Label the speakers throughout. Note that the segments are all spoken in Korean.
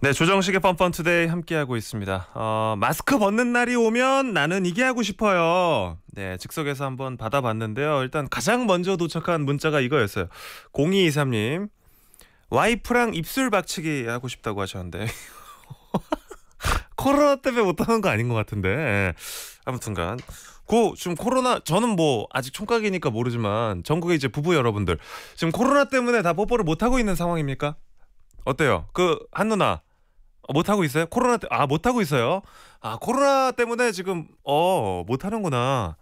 Speaker 1: 네, 조정식의 펀펀 투데이 함께하고 있습니다. 어, 마스크 벗는 날이 오면 나는 이게 하고 싶어요. 네, 즉석에서 한번 받아봤는데요. 일단 가장 먼저 도착한 문자가 이거였어요. 0223님, 와이프랑 입술 박치기 하고 싶다고 하셨는데. 코로나 때문에 못하는 거 아닌 것 같은데. 예. 아무튼간. 고, 지금 코로나, 저는 뭐, 아직 총각이니까 모르지만, 전국의 이제 부부 여러분들, 지금 코로나 때문에 다 뽀뽀를 못하고 있는 상황입니까? 어때요? 그, 한누나, 아, 못 하고 있어요? 코로나 때, 아, 못 하고 있어요? 아, 코로나 때문에 지금, 어, 못 하는구나.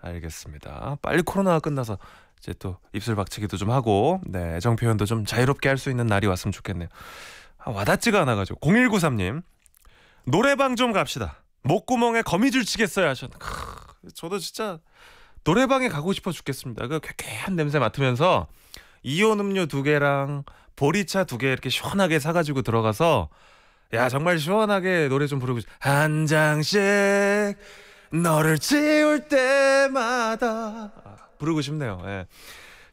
Speaker 1: 알겠습니다. 빨리 코로나가 끝나서 이제 또 입술 박치기도 좀 하고, 네, 애 정표현도 좀 자유롭게 할 수 있는 날이 왔으면 좋겠네요. 아, 와닿지가 않아가지고. 0193님, 노래방 좀 갑시다. 목구멍에 거미줄 치겠어요 하셨는데, 저도 진짜 노래방에 가고 싶어 죽겠습니다. 그 쾌쾌한 냄새 맡으면서 이온 음료 두 개랑 보리차 두 개 이렇게 시원하게 사가지고 들어가서 야 정말 시원하게 노래 좀 부르고 싶... 한 장씩 너를 지울 때마다 아, 부르고 싶네요. 예.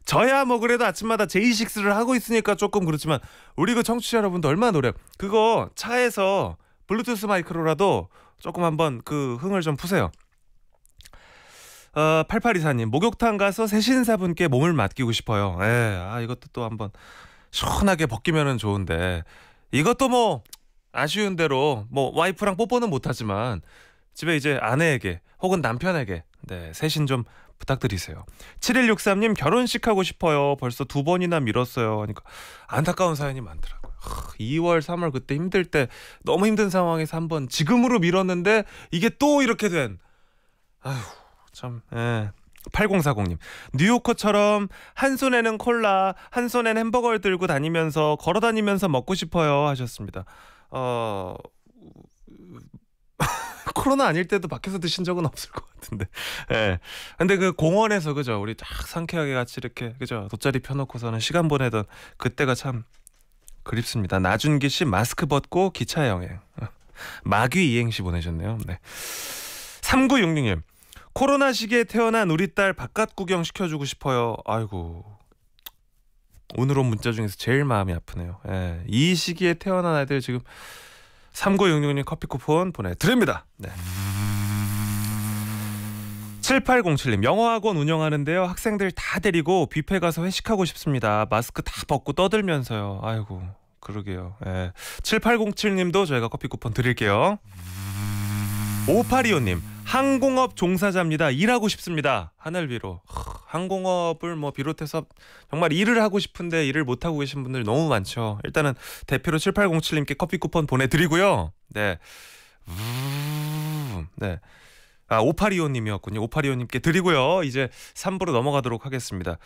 Speaker 1: 저야 뭐 그래도 아침마다 제이식스를 하고 있으니까 조금 그렇지만 우리 그 청취자 여러분도 얼마나 노래 그거 차에서 블루투스 마이크로라도 조금 한번 그 흥을 좀 푸세요. 어, 8824님, 목욕탕 가서 세신사분께 몸을 맡기고 싶어요. 예, 아, 이것도 또 한번 시원하게 벗기면은 좋은데. 이것도 뭐, 아쉬운 대로, 뭐, 와이프랑 뽀뽀는 못하지만, 집에 이제 아내에게, 혹은 남편에게, 네, 세신 좀 부탁드리세요. 7163님, 결혼식 하고 싶어요. 벌써 두 번이나 미뤘어요. 하니까, 안타까운 사연이 많더라고요. 2월, 3월 그때 힘들 때 너무 힘든 상황에서 한번 지금으로 밀었는데 이게 또 이렇게 된 아휴 참. 예. 8040님 뉴요커처럼 한 손에는 콜라 한 손엔 햄버거를 들고 다니면서 걸어 다니면서 먹고 싶어요 하셨습니다 어 코로나 아닐 때도 밖에서 드신 적은 없을 것 같은데 예 근데 그 공원에서 그죠 우리 쫙 상쾌하게 같이 이렇게 그죠 돗자리 펴놓고서는 시간 보내던 그때가 참 그립습니다 나준기 씨 마스크 벗고 기차 여행 마귀 이행시 보내셨네요 네 3966님 코로나 시기에 태어난 우리 딸 바깥 구경 시켜주고 싶어요. 아이고 오늘 온 문자 중에서 제일 마음이 아프네요. 예, 이 시기에 태어난 아이들 지금 3966님 커피 쿠폰 보내드립니다. 네. 7807님 영어학원 운영하는데요. 학생들 다 데리고 뷔페 가서 회식하고 싶습니다. 마스크 다 벗고 떠들면서요. 아이고 그러게요. 예. 7807님도 저희가 커피 쿠폰 드릴게요. 5825님 항공업 종사자입니다. 일하고 싶습니다. 하늘 위로. 항공업을 뭐 비롯해서 정말 일을 하고 싶은데 일을 못 하고 계신 분들 너무 많죠. 일단은 대표로 7807님께 커피 쿠폰 보내 드리고요. 네. 음, 네. 아, 오파리오 님이었군요. 오파리오 님께 드리고요. 이제 3부로 넘어가도록 하겠습니다.